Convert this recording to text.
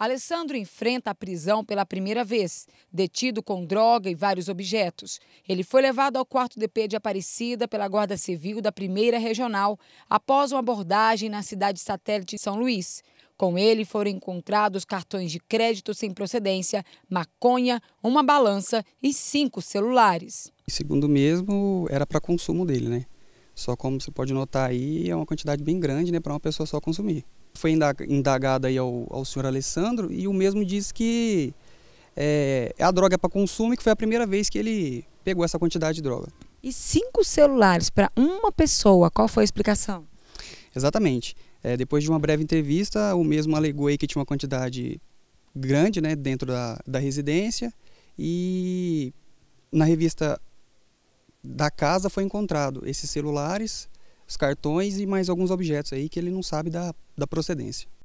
Alessandro enfrenta a prisão pela primeira vez, detido com droga e vários objetos. Ele foi levado ao quarto DP de Aparecida pela Guarda Civil da Primeira Regional após uma abordagem na cidade satélite de São Luís. Com ele foram encontrados cartões de crédito sem procedência, maconha, uma balança e cinco celulares. Segundo mesmo, era para consumo dele, né? Só como você pode notar aí, é uma quantidade bem grande né, para uma pessoa só consumir. Foi indagado aí ao, ao senhor Alessandro e o mesmo disse que eh, é, a droga é para consumo e que foi a primeira vez que ele pegou essa quantidade de droga. E cinco celulares para uma pessoa, qual foi a explicação? Exatamente. É, depois de uma breve entrevista, o mesmo alegou aí que tinha uma quantidade grande né, dentro da, da residência e na revista da casa foi encontrado esses celulares, os cartões e mais alguns objetos aí que ele não sabe da, da procedência.